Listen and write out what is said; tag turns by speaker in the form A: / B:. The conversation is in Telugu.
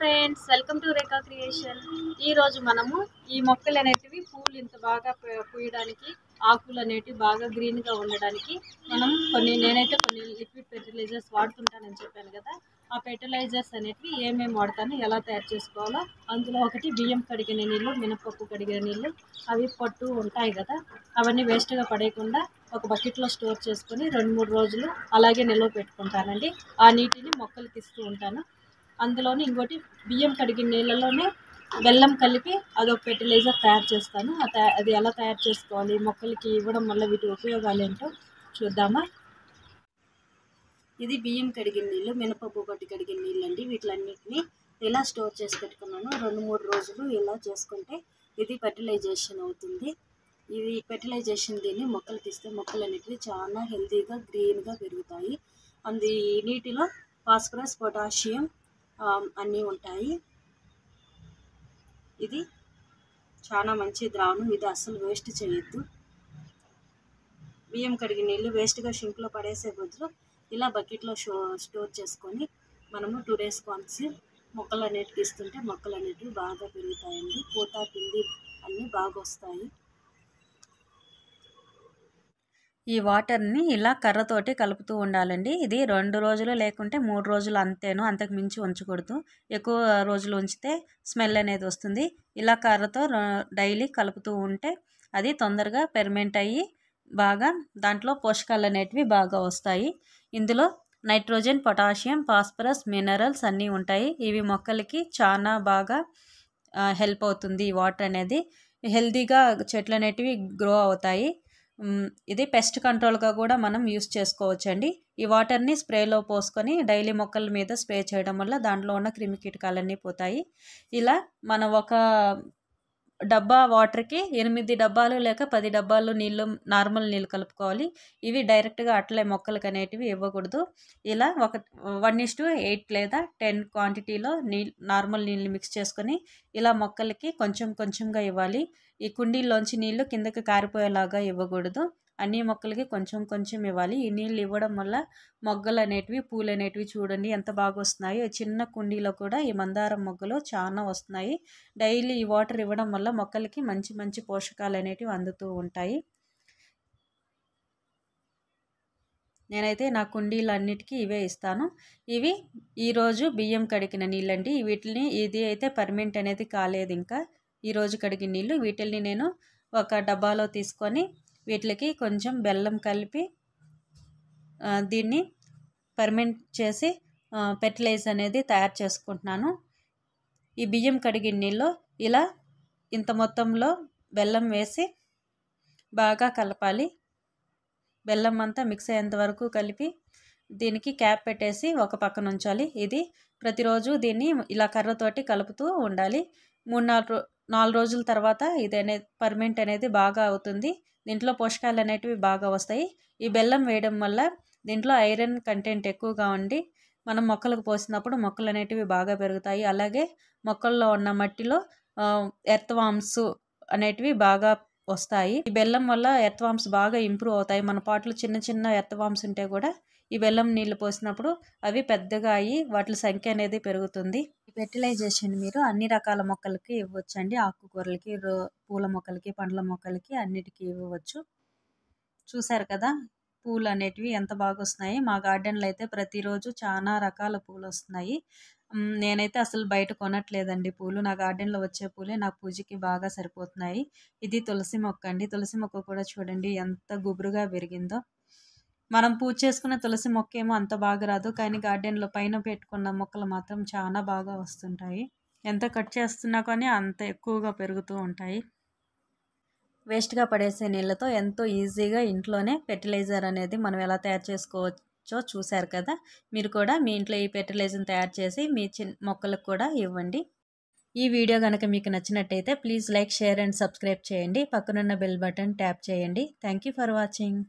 A: friends welcome to Rekha creation ఈరోజు మనము ఈ మొక్కలు అనేటివి పూలు ఇంత బాగా పూయడానికి ఆకులు అనేటివి బాగా గ్రీన్గా ఉండడానికి మనం కొన్ని నేనైతే కొన్ని లిక్విడ్ ఫెర్టిలైజర్స్ వాడుతుంటానని చెప్పాను కదా ఆ ఫెర్టిలైజర్స్ అనేటివి ఏమేమి వాడతాను ఎలా తయారు చేసుకోవాలో అందులో ఒకటి బియ్యం కడిగిన నీళ్ళు మినపప్పు కడిగిన నీళ్ళు అవి పట్టు ఉంటాయి కదా అవన్నీ వేస్ట్గా పడేయకుండా ఒక బకెట్లో స్టోర్ చేసుకొని రెండు మూడు రోజులు అలాగే నిల్వ పెట్టుకుంటానండి ఆ నీటిని మొక్కలకి ఇస్తూ ఉంటాను అందులోనే ఇంకోటి బియ్యం కడిగిన నీళ్ళలోనే బెల్లం కలిపి అదొక ఫెర్టిలైజర్ తయారు చేస్తాను అది ఎలా తయారు చేసుకోవాలి మొక్కలకి ఇవ్వడం వల్ల వీటి ఉపయోగాలు ఏంటో చూద్దామా ఇది బియ్యం కడిగిన నీళ్ళు మినపప్పు పట్టి కడిగిన నీళ్ళు అండి వీటిలన్నింటినీ ఇలా స్టోర్ చేసి పెట్టుకున్నాను రెండు మూడు రోజులు ఇలా చేసుకుంటే ఇది ఫెర్టిలైజేషన్ అవుతుంది ఇది ఫెర్టిలైజేషన్ దీన్ని మొక్కలు తీస్తే మొక్కలు అనేటివి చాలా హెల్తీగా గ్రీన్గా పెరుగుతాయి అందు నీటిలో ఫాస్ఫరస్ పొటాషియం అన్నీ ఉంటాయి ఇది చాలా మంచి ద్రావణం ఇది అస్సలు వేస్ట్ చేయొద్దు బియ్యం కడిగి నీళ్ళు వేస్ట్గా షింక్లో పడేసే బదులు ఇలా బకెట్లో షో స్టోర్ చేసుకొని మనము టూ డేస్ వన్స్ మొక్కలు అనేటికి ఇస్తుంటే మొక్కలు అనేటివి బాగా పెరుగుతాయండి పూత పిండి అన్నీ బాగా వస్తాయి
B: ఈ వాటర్ని ఇలా కర్రతోటి కలుపుతూ ఉండాలండి ఇది రెండు రోజులు లేకుంటే మూడు రోజులు అంతేను అంతకు మించి ఉంచకూడదు ఎక్కువ రోజులు ఉంచితే స్మెల్ అనేది వస్తుంది ఇలా కర్రతో డైలీ కలుపుతూ ఉంటే అది తొందరగా పెర్మెంట్ అయ్యి బాగా దాంట్లో పోషకాలు అనేటివి బాగా వస్తాయి ఇందులో నైట్రోజన్ పొటాషియం ఫాస్ఫరస్ మినరల్స్ అన్నీ ఉంటాయి ఇవి మొక్కలకి చాలా బాగా హెల్ప్ అవుతుంది వాటర్ అనేది హెల్తీగా చెట్లు అనేటివి గ్రో అవుతాయి ఇది పెస్ట్ కంట్రోల్గా కూడా మనం యూస్ చేసుకోవచ్చండి ఈ వాటర్ని స్ప్రేలో పోసుకొని డైలీ మొక్కల మీద స్ప్రే చేయడం వల్ల దాంట్లో ఉన్న క్రిమి కీటకాలన్నీ పోతాయి ఇలా మనం ఒక డబ్బా వాటర్కి ఎనిమిది డబ్బాలు లేక పది డబ్బాలు నీళ్ళు నార్మల్ నీళ్ళు కలుపుకోవాలి ఇవి డైరెక్ట్గా అట్లే మొక్కలకు అనేటివి ఇవ్వకూడదు ఇలా ఒక వన్ ఇస్ టు ఎయిట్ లేదా టెన్ క్వాంటిటీలో నీ నార్మల్ నీళ్ళు మిక్స్ చేసుకొని ఇలా మొక్కలకి కొంచెం కొంచెంగా ఇవ్వాలి ఈ కుండీల్లోంచి నీళ్ళు కిందకి కారిపోయేలాగా ఇవ్వకూడదు అన్ని మొక్కలకి కొంచెం కొంచెం ఇవ్వాలి ఈ నీళ్ళు ఇవ్వడం వల్ల మొగ్గలు అనేటివి పూలు అనేటివి చూడండి ఎంత బాగా వస్తున్నాయో చిన్న కుండీలో కూడా ఈ మందారం మొగ్గలు చాలా వస్తున్నాయి డైలీ ఈ వాటర్ ఇవ్వడం వల్ల మొక్కలకి మంచి మంచి పోషకాలు అనేటివి అందుతూ ఉంటాయి నేనైతే నా కుండీలు అన్నిటికీ ఇవే ఇస్తాను ఇవి ఈరోజు బియ్యం కడిగిన నీళ్ళండి వీటిని ఇది అయితే పర్మనెంట్ అనేది కాలేదు ఇంకా ఈరోజు కడిగిన నీళ్ళు వీటిని నేను ఒక డబ్బాలో తీసుకొని వీటికి కొంచెం బెల్లం కలిపి దీన్ని ఫర్మెంట్ చేసి ఫెర్టిలైజ్ అనేది తయారు చేసుకుంటున్నాను ఈ బియ్యం కడిగిన నీళ్ళలో ఇలా ఇంత మొత్తంలో బెల్లం వేసి బాగా కలపాలి బెల్లం అంతా మిక్స్ అయ్యేంత వరకు కలిపి దీనికి క్యాప్ పెట్టేసి ఒక పక్కన ఉంచాలి ఇది ప్రతిరోజు దీన్ని ఇలా కర్రతోటి కలుపుతూ ఉండాలి మూడు నాలుగు నాలుగు రోజుల తర్వాత ఇది అనేది పర్మెంట్ అనేది బాగా అవుతుంది దీంట్లో పోషకాలు అనేటివి బాగా వస్తాయి ఈ బెల్లం వేయడం వల్ల దీంట్లో ఐరన్ కంటెంట్ ఎక్కువగా ఉండి మనం మొక్కలకు పోసినప్పుడు మొక్కలు అనేటివి బాగా పెరుగుతాయి అలాగే మొక్కల్లో ఉన్న మట్టిలో ఎర్త్ వామ్స్ అనేటివి బాగా వస్తాయి ఈ బెల్లం వల్ల ఎర్త్ వామ్స్ బాగా ఇంప్రూవ్ అవుతాయి మన పాటలు చిన్న చిన్న ఎర్త్ వామ్స్ ఉంటే కూడా ఈ బెల్లం నీళ్ళు పోసినప్పుడు అవి పెద్దగా అయ్యి వాటి సంఖ్య అనేది పెరుగుతుంది ఫెర్టిలైజేషన్ మీరు అన్ని రకాల మొక్కలకి ఇవ్వచ్చు అండి ఆకుకూరలకి రో పూల మొక్కలకి పండ్ల మొక్కలకి అన్నిటికీ ఇవ్వవచ్చు చూసారు కదా పూలు అనేటివి ఎంత బాగా వస్తున్నాయి మా గార్డెన్లో అయితే ప్రతిరోజు చాలా రకాల పూలు వస్తున్నాయి నేనైతే అసలు బయట కొనట్లేదండి పూలు నా గార్డెన్లో వచ్చే పూలే నా పూజకి బాగా సరిపోతున్నాయి ఇది తులసి మొక్క అండి తులసి మొక్క కూడా చూడండి ఎంత గుబురుగా పెరిగిందో మనం పూజ చేసుకున్న తులసి మొక్క ఏమో అంత బాగా రాదు కానీ గార్డెన్లో పైన పెట్టుకున్న మొక్కలు మాత్రం చాలా బాగా వస్తుంటాయి ఎంత కట్ చేస్తున్నా కానీ అంత ఎక్కువగా పెరుగుతూ ఉంటాయి వేస్ట్గా పడేసే నీళ్ళతో ఎంతో ఈజీగా ఇంట్లోనే ఫెర్టిలైజర్ అనేది మనం ఎలా తయారు చేసుకోవచ్చో చూశారు కదా మీరు కూడా మీ ఇంట్లో ఈ ఫెర్టిలైజర్ని తయారు చేసి మీ చిన్న మొక్కలకు కూడా ఇవ్వండి ఈ వీడియో కనుక మీకు నచ్చినట్టయితే please like share and subscribe చేయండి పక్కనున్న బెల్ బటన్ ట్యాప్ చేయండి థ్యాంక్ ఫర్ వాచింగ్